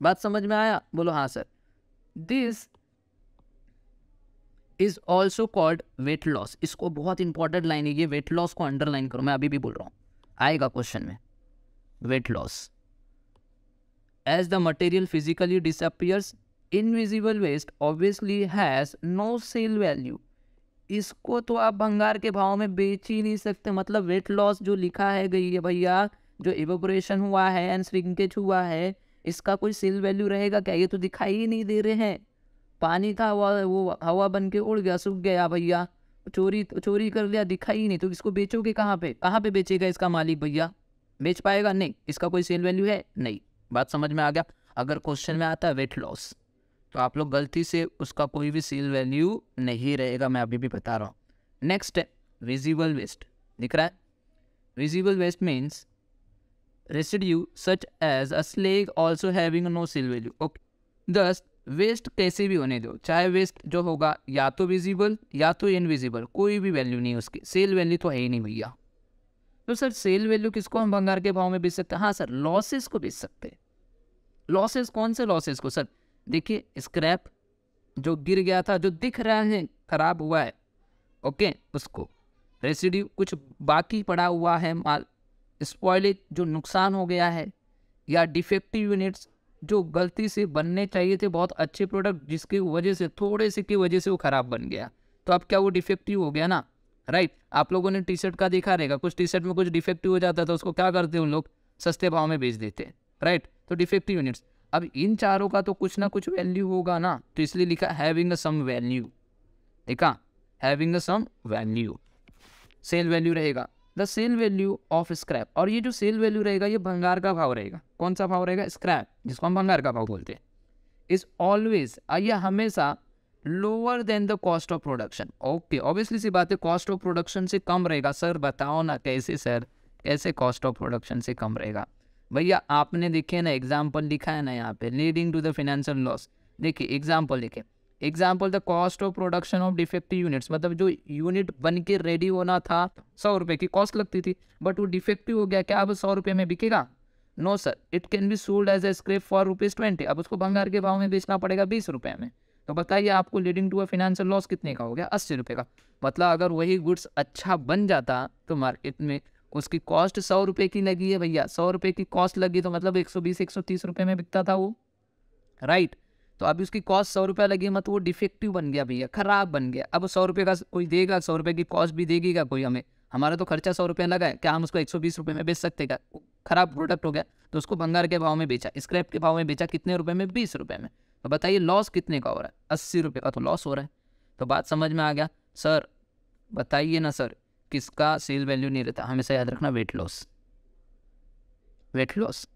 बात समझ में आया बोलो हाँ sir this is also called weight loss इसको बहुत इंपॉर्टेंट लाइन है ये वेट लॉस को अंडरलाइन करो मैं अभी भी बोल रहा हूँ आएगा क्वेश्चन में weight loss as the material physically disappears invisible waste obviously has no sale value इसको तो आप भंगार के भाव में बेच ही नहीं सकते मतलब वेट लॉस जो लिखा है गई है भैया जो इवोपोरेशन हुआ है एंड श्रिंकेज हुआ है इसका कोई सेल वैल्यू रहेगा क्या ये तो दिखाई ही नहीं दे रहे हैं पानी था हवा वो हवा बन के उड़ गया सूख गया भैया चोरी चोरी कर लिया दिखा ही नहीं तो इसको बेचोगे कहाँ पे कहाँ पे बेचेगा इसका मालिक भैया बेच पाएगा नहीं इसका कोई सेल वैल्यू है नहीं बात समझ में आ गया अगर क्वेश्चन में आता है वेट लॉस तो आप लोग गलती से उसका कोई भी सेल वैल्यू नहीं रहेगा मैं अभी भी बता रहा हूँ नेक्स्ट है विजिबल वेस्ट दिख रहा है visible waste means residue such as a slag also having no sale value okay dust waste कैसे भी होने दो चाहे वेस्ट जो होगा या तो विजिबल या तो इनविजिबल कोई भी वैल्यू नहीं उसकी सेल वैल्यू तो है ही नहीं भैया तो सर सेल वैल्यू किसको हम भंगार के भाव में बेच सकते हैं हाँ सर लॉसेस को बेच सकते हैं लॉसेस कौन से लॉसेस को सर देखिए स्क्रैप जो गिर गया था जो दिख रहा है खराब हुआ है ओके उसको रेसिड्यू कुछ बाकी पड़ा हुआ है माल स्पॉयलेज जो नुकसान हो गया है या डिफेक्टिव यूनिट्स जो गलती से बनने चाहिए थे बहुत अच्छे प्रोडक्ट जिसकी वजह से थोड़े से की वजह से वो ख़राब बन गया तो अब क्या वो डिफेक्टिव हो गया ना राइट आप लोगों ने टी शर्ट का देखा रहेगा कुछ टी शर्ट में कुछ डिफेक्टिव हो जाता है तो उसको क्या करते हैं उन लोग सस्ते भाव में बेच देते हैं राइट तो डिफेक्टिव यूनिट्स अब इन चारों का तो कुछ ना कुछ वैल्यू होगा ना तो इसलिए लिखा हैविंग अ सम वैल्यू देखा having a some value sale value रहेगा the sale value of scrap और ये जो सेल वैल्यू रहेगा ये भंगार का भाव रहेगा कौन सा भाव रहेगा स्क्रैप जिसको हम भंगार का भाव बोलते हैं इज ऑलवेज आइए हमेशा lower than the cost of production okay obviously सी बात है कॉस्ट ऑफ प्रोडक्शन से कम रहेगा सर बताओ ना कैसे सर कैसे कॉस्ट ऑफ प्रोडक्शन से कम रहेगा भैया आपने देखे ना एग्जाम्पल लिखा है ना यहाँ पे leading to the financial loss देखिए एग्जाम्पल लिखे example the cost of production of defective units मतलब जो यूनिट बन के रेडी होना था सौ रुपये की कॉस्ट लगती थी बट वो डिफेक्टिव हो गया क्या अब सौ रुपये में बिकेगा no sir it can be sold as a scrap for rupees twenty अब उसको भंगार के भाव में बेचना पड़ेगा बीस रुपये में तो बताइए आपको leading to a financial loss कितने का हो गया अस्सी रुपये का मतलब अगर वही गुड्स अच्छा बन जाता तो मार्केट में उसकी कॉस्ट सौ रुपये की लगी है भैया सौ रुपये की कॉस्ट लगी तो मतलब एक सौ बीस एक सौ तीस रुपये में बिकता था वो राइट right? तो अभी उसकी कॉस्ट सौ रुपया लगी मत मतलब वो डिफेक्टिव बन गया भैया खराब बन गया अब सौ रुपये का कोई देगा सौ रुपये की कॉस्ट भी देगीगा कोई हमें हमारा तो खर्चा सौ रुपये लगा है क्या हम उसको एक सौ बीस रुपये में बेच सकते क्या खराब प्रोडक्ट हो गया तो उसको भंगार के भाव में बेचा स्क्रैप के भाव में बेचा कितने रुपये में बीस रुपये में तो बताइए लॉस कितने का हो रहा है अस्सी रुपये का तो लॉस हो रहा है तो बात समझ में आ गया सर बताइए ना सर किसका सेल वैल्यू नहीं रहता हमेशा याद रखना weight loss weight loss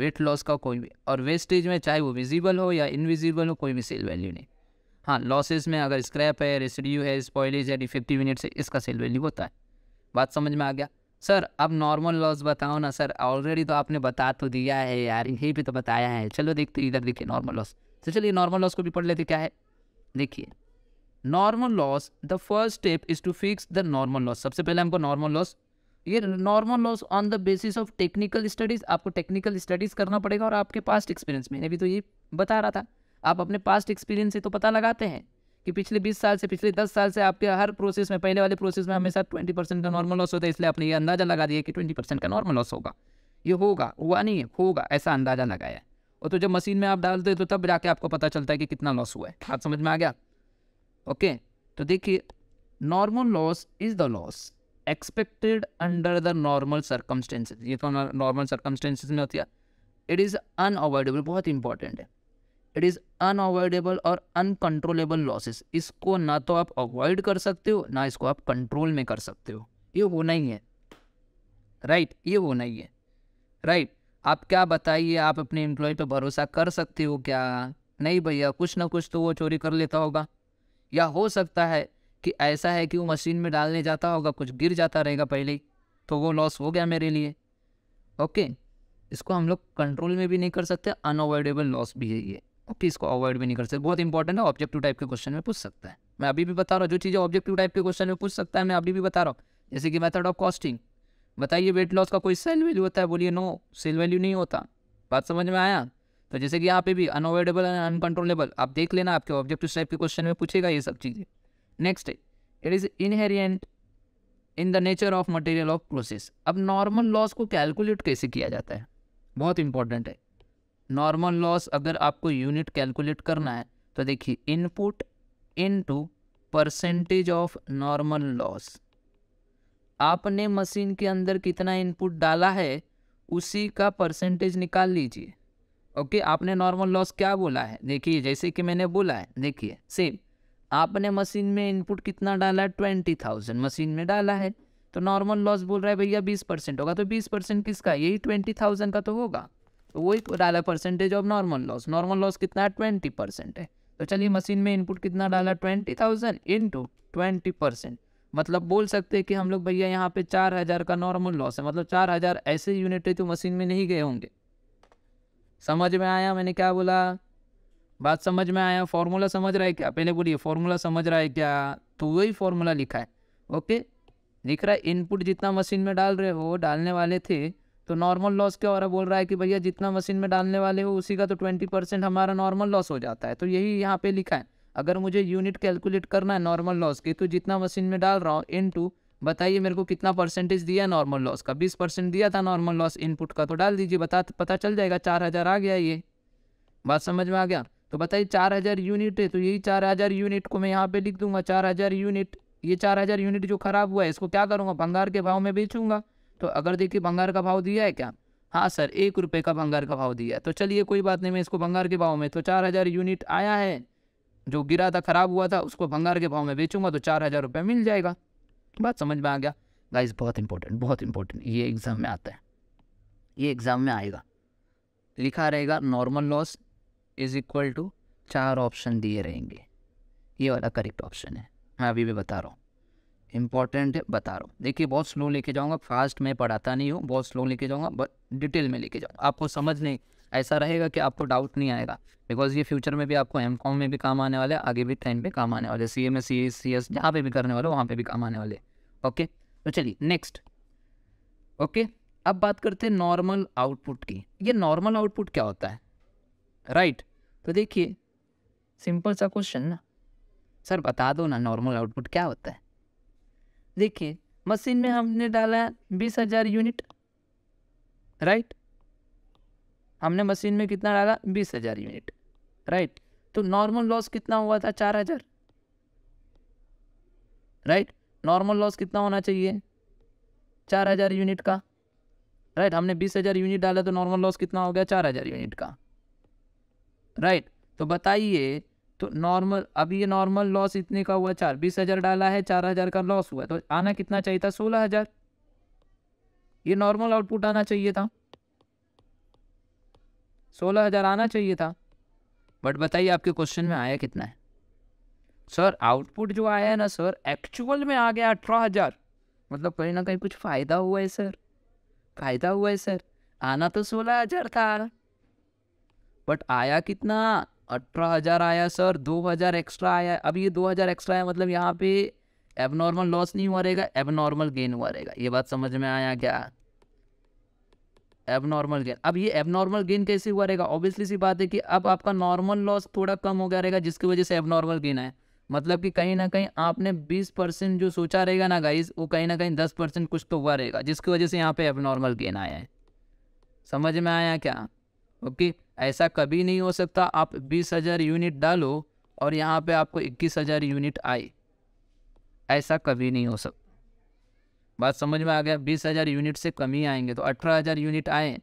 weight loss का कोई भी और वेस्टेज में चाहे वो विजिबल हो या इनविजिबल हो कोई भी सेल वैल्यू नहीं हाँ लॉसेज में अगर स्क्रैप है रेसिड्यू है स्पॉयलेज है डिफेक्टिव यूनिट से इसका सेल वैल्यू होता है बात समझ में आ गया सर अब नॉर्मल लॉस बताओ ना सर ऑलरेडी तो आपने बता तो दिया है यार यही भी तो बताया है चलो देखते इधर देखिए नॉर्मल लॉस तो चलिए नॉर्मल लॉस को भी पढ़ लेते क्या है देखिए normal loss the first step is to fix the normal loss सबसे पहले हमको नॉर्मल लॉस ये normal loss on the basis of technical studies आपको टेक्निकल स्टडीज़ करना पड़ेगा और आपके पास्ट एक्सपीरियंस मैंने भी तो ये बता रहा था आप अपने पास्ट एक्सपीरियंस से तो पता लगाते हैं कि पिछले 20 साल से पिछले 10 साल से आपके हर प्रोसेस में पहले वाले प्रोसेस में हमेशा 20 परसेंट का नॉर्मल लॉस होता है इसलिए आपने ये अंदाज़ा लगा दिया कि 20 परसेंट का नॉर्मल लॉस होगा ये होगा हुआ नहीं है होगा ऐसा अंदाज़ा लगाया और तो जब मशीन में आप डालते तो तब जाके आपको पता चलता है कि कितना लॉस हुआ है आप समझ में आ गया ओके तो देखिए normal loss is the loss expected under the normal circumstances ये तो नॉर्मल सर्कमस्टेंसेज में होती है इट इज़ अनअवॉइडेबल बहुत इंपॉर्टेंट है इट इज़ अनअवॉइडेबल और अनकंट्रोलेबल लॉसेस इसको ना तो आप अवॉइड कर सकते हो ना इसको आप कंट्रोल में कर सकते हो ये होना ही है राइट right, ये होना ही है राइट right, आप क्या बताइए आप अपने एम्प्लॉय पर भरोसा कर सकते हो क्या नहीं भैया कुछ ना कुछ तो वो चोरी कर लेता होगा या हो सकता है कि ऐसा है कि वो मशीन में डालने जाता होगा कुछ गिर जाता रहेगा पहले तो वो लॉस हो गया मेरे लिए ओके इसको हम लोग कंट्रोल में भी नहीं कर सकते अनअवॉइडेबल लॉस भी है ये ओके इसको अवॉइड भी नहीं कर सकते बहुत इंपॉर्टेंट है ऑब्जेक्टिव टाइप के क्वेश्चन में पूछ सकता है मैं अभी भी बता रहा हूँ जो चीज़ें ऑब्जेक्टिव टाइप के क्वेश्चन में पूछ सकता है मैं अभी भी बता रहा हूँ जैसे कि मैथड ऑफ कॉस्टिंग बताइए वेट लॉस का कोई सेल वैल्यू होता है बोलिए नो सेल वैल्यू नहीं होता बात समझ में आया तो जैसे कि यहाँ पे भी अनअवॉइडेबल एंड अनकंट्रोलेबल आप देख लेना आपके ऑब्जेक्टिव टाइप के क्वेश्चन में पूछेगा ये सब चीज़ें next it is inherent in the nature of material of process अब नॉर्मल लॉस को कैलकुलेट कैसे किया जाता है बहुत इंपॉर्टेंट है नॉर्मल लॉस अगर आपको यूनिट कैलकुलेट करना है तो देखिए input into percentage of normal loss आपने मशीन के अंदर कितना इनपुट डाला है उसी का परसेंटेज निकाल लीजिए ओके आपने नॉर्मल लॉस क्या बोला है देखिए जैसे कि मैंने बोला है देखिए सेम आपने मशीन में इनपुट कितना डाला है ट्वेंटी थाउजेंड मशीन में डाला है तो नॉर्मल लॉस बोल रहा है भैया बीस परसेंट होगा तो बीस परसेंट किसका यही ट्वेंटी थाउजेंड का तो होगा तो वही डाला percentage of normal loss normal loss कितना है ट्वेंटी परसेंट है तो चलिए मशीन में इनपुट कितना डाला twenty thousand into twenty percent मतलब बोल सकते हैं कि हम लोग भैया यहाँ पे चार हज़ार का नॉर्मल लॉस है मतलब चार हज़ार ऐसे यूनिट है तो मशीन में नहीं गए होंगे समझ में आया मैंने क्या बोला बात समझ में आया फॉर्मूला समझ रहा है क्या पहले बोलिए फॉर्मूला समझ रहा है क्या तो वही फॉर्मूला लिखा है ओके लिख रहा है इनपुट जितना मशीन में डाल रहे हो डालने वाले थे तो नॉर्मल लॉस क्या हो रहा है बोल रहा है कि भैया जितना मशीन में डालने वाले हो उसी का तो ट्वेंटी परसेंट हमारा नॉर्मल लॉस हो जाता है तो यही यहाँ पे लिखा है अगर मुझे यूनिट कैलकुलेट करना है नॉर्मल लॉस की तो जितना मशीन में डाल रहा हूँ इन टू बताइए मेरे को कितना परसेंटेज दिया नॉर्मल लॉस का बीस परसेंट दिया था नॉर्मल लॉस इनपुट का तो डाल दीजिए बता पता चल जाएगा चार हज़ार आ गया ये बात समझ में आ गया तो बताइए चार हज़ार यूनिट है तो यही चार हज़ार यूनिट को मैं यहाँ पे लिख दूंगा चार हज़ार यूनिट ये चार हज़ार यूनिट जो ख़राब हुआ है इसको क्या करूँगा भंगार के भाव में बेचूंगा तो अगर देखिए भंगार का भाव दिया है क्या हाँ सर एक रुपये का भंगार का भाव दिया है तो चलिए कोई बात नहीं मैं इसको भंगार के भाव में तो चार हज़ार यूनिट आया है जो गिरा था ख़राब हुआ था उसको भंगार के भाव में बेचूंगा तो चार हज़ार रुपये मिल जाएगा बात समझ में आ गया गाइस बहुत इंपॉर्टेंट बहुत इंपॉर्टेंट ये एग्ज़ाम में आता है ये एग्ज़ाम में आएगा लिखा रहेगा normal loss is equal to चार ऑप्शन दिए रहेंगे ये वाला करेक्ट ऑप्शन है मैं अभी भी बता रहा हूँ इंपॉर्टेंट है बता रहा हूँ देखिए बहुत स्लो लेके जाऊँगा फास्ट मैं पढ़ाता नहीं हूँ बहुत स्लो लेके जाऊँगा बट डिटेल में लेके जाऊँगा आपको समझ नहीं ऐसा रहेगा कि आपको डाउट नहीं आएगा बिकॉज ये फ्यूचर में भी आपको एम कॉम में भी काम आने वाले आगे भी टाइम पे काम आने वाले C M S C S C S जहाँ पर भी करने वाले वहाँ पर भी काम आने वाले ओके तो चलिए नेक्स्ट ओके अब बात करते हैं नॉर्मल आउटपुट की ये नॉर्मल आउटपुट क्या होता है राइट तो देखिए सिंपल सा क्वेश्चन ना सर बता दो ना नॉर्मल आउटपुट क्या होता है देखिए मशीन में हमने डाला बीस हजार यूनिट राइट हमने मशीन में कितना डाला बीस हजार यूनिट राइट तो नॉर्मल लॉस कितना हुआ था चार हजार राइट नॉर्मल लॉस कितना होना चाहिए चार हजार यूनिट का राइट हमने बीस हजार यूनिट डाला तो नॉर्मल लॉस कितना हो गया चार हजार यूनिट का राइट तो बताइए तो नॉर्मल अब ये नॉर्मल लॉस इतने का हुआ चार बीस हज़ार डाला है चार हज़ार का लॉस हुआ तो आना कितना चाहिए था सोलह हज़ार ये नॉर्मल आउटपुट आना चाहिए था सोलह हज़ार आना चाहिए था बट बताइए आपके क्वेश्चन में आया कितना है सर आउटपुट जो आया है ना सर एक्चुअल में आ गया अठारह हज़ार मतलब कहीं ना कहीं कुछ फ़ायदा हुआ है सर फ़ायदा हुआ है सर आना तो सोलह हज़ार था बट आया कितना अठारह हज़ार आया सर दो हज़ार एक्स्ट्रा आया अब ये दो हज़ार एक्स्ट्रा आया मतलब यहाँ पे एबनॉर्मल लॉस नहीं हुआ रहेगा एबनॉर्मल गेन हुआ रहेगा ये बात समझ में आया क्या एबनॉर्मल गेन अब ये एबनॉर्मल गेन कैसे हुआ रहेगा ऑब्वियसली सी बात है कि अब आपका नॉर्मल लॉस थोड़ा कम हो गया रहेगा जिसकी वजह से एबनॉर्मल गेन आया मतलब कि कहीं ना कहीं आपने बीस परसेंट जो सोचा रहेगा ना गाइज वो कहीं ना कहीं दस परसेंट कुछ तो हुआ रहेगा जिसकी वजह से यहाँ पे एबनॉर्मल गेन आया है समझ में आया क्या ओके ऐसा कभी नहीं हो सकता आप बीस हज़ार यूनिट डालो और यहाँ पे आपको इक्कीस हज़ार यूनिट आए ऐसा कभी नहीं हो सकता बात समझ में आ गया बीस हज़ार यूनिट से कम ही आएंगे तो अठारह हज़ार यूनिट आए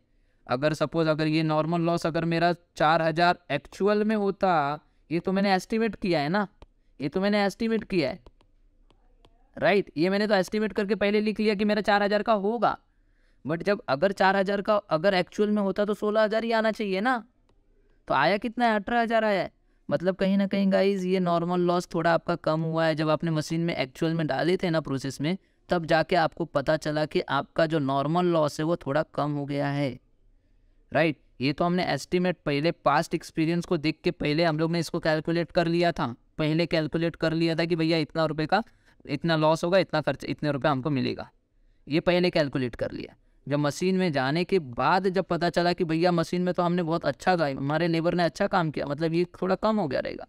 अगर सपोज़ अगर ये नॉर्मल लॉस अगर मेरा चार हज़ार एक्चुअल में होता ये तो मैंने एस्टिमेट किया है ना ये तो मैंने एस्टिमेट किया है राइट ये मैंने तो एस्टिमेट करके पहले लिख लिया कि मेरा चार हज़ार का होगा बट जब अगर चार हज़ार का अगर एक्चुअल में होता तो सोलह हज़ार ही आना चाहिए ना तो आया कितना है अठारह हज़ार आया है मतलब कहीं ना कहीं गाइज ये नॉर्मल लॉस थोड़ा आपका कम हुआ है जब आपने मशीन में एक्चुअल में डाले थे ना प्रोसेस में तब जाके आपको पता चला कि आपका जो नॉर्मल लॉस है वो थोड़ा कम हो गया है राइट ये तो हमने एस्टिमेट पहले पास्ट एक्सपीरियंस को देख के पहले हम लोग ने इसको कैलकुलेट कर लिया था पहले कैलकुलेट कर लिया था कि भैया इतना रुपये का इतना लॉस होगा इतना खर्च इतने रुपये हमको मिलेगा ये पहले कैलकुलेट कर लिया जब मशीन में जाने के बाद जब पता चला कि भैया मशीन में तो हमने बहुत अच्छा गाय हमारे लेबर ने अच्छा काम किया मतलब ये थोड़ा कम हो गया रहेगा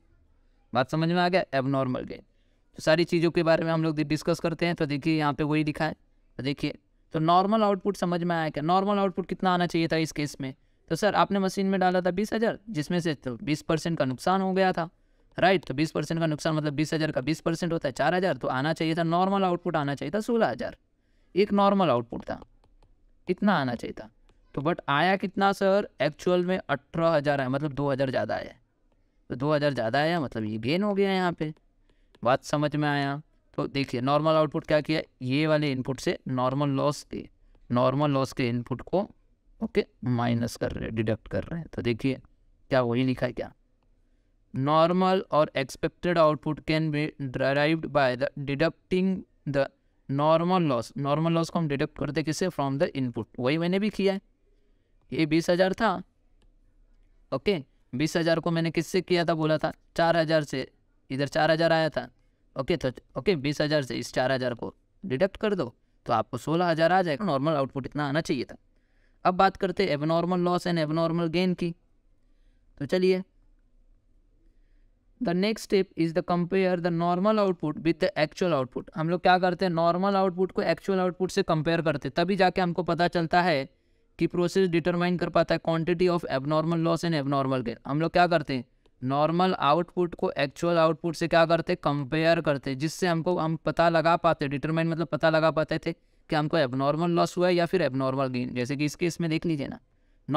बात समझ में आ गया एब नॉर्मल गेन तो सारी चीज़ों के बारे में हम लोग डिस्कस करते हैं तो देखिए यहाँ पे वही लिखा है तो देखिए तो नॉर्मल आउटपुट समझ में आया क्या नॉर्मल आउटपुट कितना आना चाहिए था इस केस में तो सर आपने मशीन में डाला था बीस हज़ार जिसमें से तो बीस परसेंट का नुकसान हो गया था राइट तो बीस परसेंट का नुकसान मतलब बीस हज़ार का बीस परसेंट होता है चार हज़ार तो आना चाहिए था नॉर्मल आउटपुट आना चाहिए था सोलह हज़ार एक नॉर्मल आउटपुट था इतना आना चाहिए था तो बट आया कितना सर एक्चुअल में अठारह हज़ार आया मतलब दो हज़ार ज़्यादा आया तो दो हज़ार ज़्यादा आया मतलब ये गेन हो गया यहाँ पे बात समझ में आया तो देखिए नॉर्मल आउटपुट क्या किया ये वाले इनपुट से नॉर्मल लॉस के नॉर्मल लॉस के इनपुट को ओके माइनस कर रहे हैं डिडक्ट कर रहे हैं तो देखिए क्या वही लिखा है क्या नॉर्मल और expected output can be derived by the deducting the normal loss normal loss को हम डिडक्ट करते किसे फ्रॉम द इनपुट वही मैंने भी किया है ये बीस हज़ार था ओके बीस हज़ार को मैंने किससे किया था बोला था चार हज़ार से इधर चार हज़ार आया था ओके तो ओके बीस हज़ार से इस चार हज़ार को डिडक्ट कर दो तो आपको सोलह हज़ार आ जाएगा नॉर्मल आउटपुट इतना आना चाहिए था अब बात करते abnormal loss and abnormal gain की तो चलिए the next step is the compare the normal output with the actual output हम लोग क्या करते हैं नॉर्मल आउटपुट को एक्चुअल आउटपुट से कंपेयर करते हैं तभी जाके हमको पता चलता है कि प्रोसेस डिटरमाइन कर पाता है quantity of abnormal loss and abnormal gain हम लोग क्या करते हैं नॉर्मल आउटपुट को एक्चुअल आउटपुट से क्या करते कंपेयर करते जिससे हमको हम पता लगा पाते डिटरमाइन मतलब पता लगा पाते थे कि हमको एबनॉर्मल लॉस हुआ है या फिर एबनॉर्मल गेन जैसे कि इस केस में देख लीजिए ना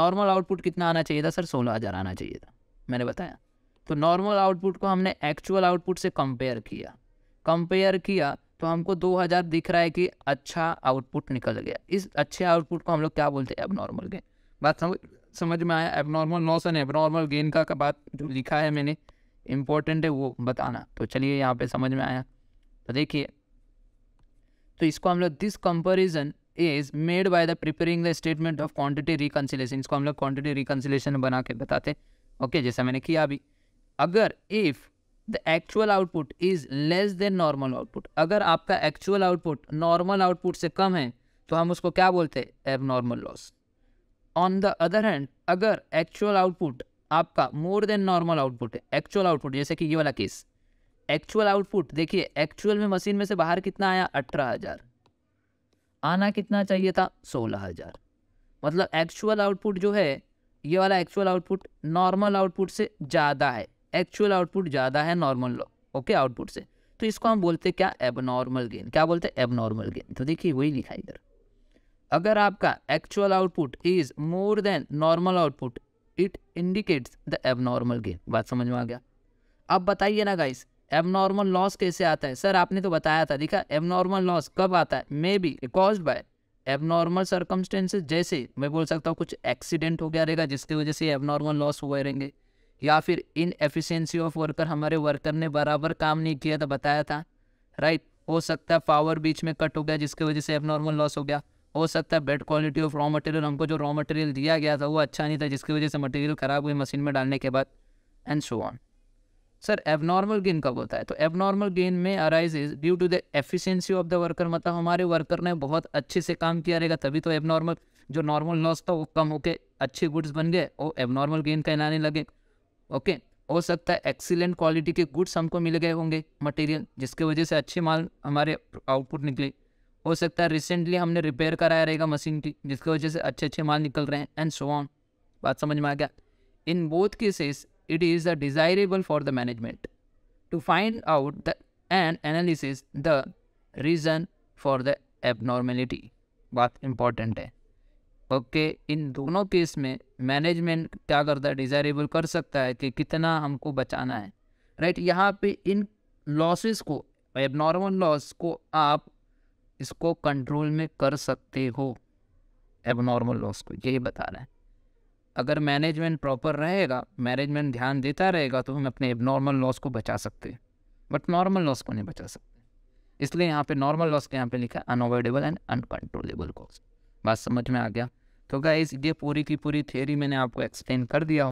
नॉर्मल आउटपुट कितना आना चाहिए था सर सोलह हज़ार आना चाहिए था मैंने बताया तो नॉर्मल आउटपुट को हमने एक्चुअल आउटपुट से कंपेयर किया कंपेयर किया तो हमको 2000 दिख रहा है कि अच्छा आउटपुट निकल गया इस अच्छे आउटपुट को हम लोग क्या बोलते हैं एबनॉर्मल गेन बात समझ समझ में आया abnormal loss and abnormal gain का, का बात जो लिखा है मैंने इम्पोर्टेंट है वो बताना तो चलिए यहाँ पे समझ में आया तो देखिए तो इसको हम लोग this comparison is made by the preparing the statement of quantity reconciliation इसको हम लोग क्वांटिटी रिकन्सिलेशन बना के बताते ओके okay, जैसा मैंने किया अभी अगर if the actual output is less than normal output अगर आपका एक्चुअल आउटपुट नॉर्मल आउटपुट से कम है तो हम उसको क्या बोलते हैं abnormal loss on the other hand अगर एक्चुअल आउटपुट आपका मोर देन नॉर्मल आउटपुट है एक्चुअल आउटपुट जैसे कि ये वाला केस एक्चुअल आउटपुट देखिए एक्चुअल में मशीन में से बाहर कितना आया अठारह हज़ार आना कितना चाहिए था सोलह हज़ार मतलब एक्चुअल आउटपुट जो है ये वाला एक्चुअल आउटपुट नॉर्मल आउटपुट से ज़्यादा है एक्चुअल आउटपुट ज़्यादा है नॉर्मल ओके आउटपुट से तो इसको हम बोलते हैं क्या एबनॉर्मल गेन क्या बोलते हैं एबनॉर्मल गेन तो देखिए वही लिखा इधर अगर आपका actual output is more than normal output it indicates the abnormal gain बात समझ में आ गया अब बताइए ना गाइस एबनॉर्मल लॉस कैसे आता है सर आपने तो बताया था देखा एबनॉर्मल लॉस कब आता है may be cause by abnormal circumstances जैसे मैं बोल सकता हूँ कुछ एक्सीडेंट हो गया रहेगा जिसकी वजह से एबनॉर्मल लॉस हुए रहेंगे या फिर इन एफिशिएंसी ऑफ वर्कर हमारे वर्कर ने बराबर काम नहीं किया था बताया था राइट हो सकता है पावर बीच में कट हो गया जिसकी वजह से एबनॉर्मल लॉस हो गया हो सकता है bad quality of raw material हमको जो रॉ मटेरियल दिया गया था वो अच्छा नहीं था जिसकी वजह से मटेरियल ख़राब हुई मशीन में डालने के बाद and so on sir abnormal gain कब होता है तो एबनॉर्मल गेन में arise is due to the efficiency of the worker मतलब हमारे वर्कर ने बहुत अच्छे से काम किया रहेगा तभी तो एबनॉर्मल जो नॉर्मल लॉस था वो कम होके अच्छे गुड्स बन गए और एबनॉर्मल गेन कहलाने लगे ओके हो सकता है एक्सीलेंट क्वालिटी के गुड्स हमको मिल गए होंगे मटेरियल जिसके वजह से अच्छे माल हमारे आउटपुट निकले हो सकता है रिसेंटली हमने रिपेयर कराया रहेगा मशीन की जिसके वजह से अच्छे अच्छे माल निकल रहे हैं एंड सो ऑन बात समझ में आ गया in both cases it is a desirable for the management to find out the and analysis the reason for the abnormality बात इम्पॉर्टेंट है ओके इन दोनों केस में मैनेजमेंट क्या करता है डिज़ायरेबल कर सकता है कि कितना हमको बचाना है राइट यहाँ पे इन लॉसेस को एबनॉर्मल लॉस को आप इसको कंट्रोल में कर सकते हो एबनॉर्मल लॉस को यही बता रहे हैं अगर मैनेजमेंट प्रॉपर रहेगा मैनेजमेंट ध्यान देता रहेगा तो हम अपने एबनॉर्मल लॉस को बचा सकते हैं बट नॉर्मल लॉस को नहीं बचा सकते इसलिए यहाँ पे नॉर्मल लॉस के यहाँ पे लिखा है अनअवॉइडेबल एंड अनकंट्रोलेबल कॉस्ट बात समझ में आ गया तो गाइज ये पूरी की पूरी थियोरी मैंने आपको एक्सप्लेन कर दिया